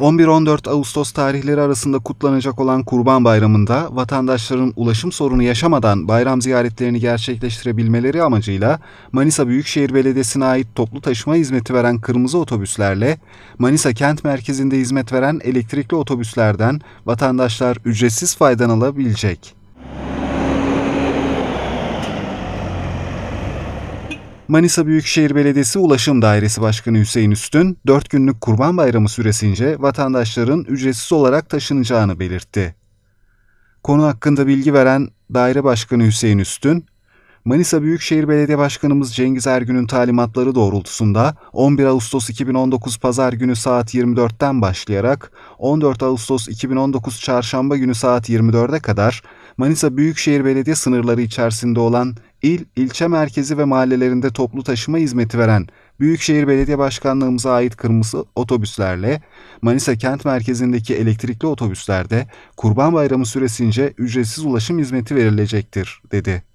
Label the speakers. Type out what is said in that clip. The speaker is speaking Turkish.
Speaker 1: 11-14 Ağustos tarihleri arasında kutlanacak olan Kurban Bayramı'nda vatandaşların ulaşım sorunu yaşamadan bayram ziyaretlerini gerçekleştirebilmeleri amacıyla Manisa Büyükşehir Belediyesi'ne ait toplu taşıma hizmeti veren kırmızı otobüslerle Manisa kent merkezinde hizmet veren elektrikli otobüslerden vatandaşlar ücretsiz faydalanabilecek. Manisa Büyükşehir Belediyesi Ulaşım Dairesi Başkanı Hüseyin Üstün, 4 günlük Kurban Bayramı süresince vatandaşların ücretsiz olarak taşınacağını belirtti. Konu hakkında bilgi veren Daire Başkanı Hüseyin Üstün, Manisa Büyükşehir Belediye Başkanımız Cengiz Ergün'ün talimatları doğrultusunda 11 Ağustos 2019 Pazar günü saat 24'ten başlayarak 14 Ağustos 2019 Çarşamba günü saat 24'e kadar Manisa Büyükşehir Belediye sınırları içerisinde olan il, ilçe merkezi ve mahallelerinde toplu taşıma hizmeti veren Büyükşehir Belediye Başkanlığımıza ait kırmızı otobüslerle Manisa kent merkezindeki elektrikli otobüslerde Kurban Bayramı süresince ücretsiz ulaşım hizmeti verilecektir, dedi.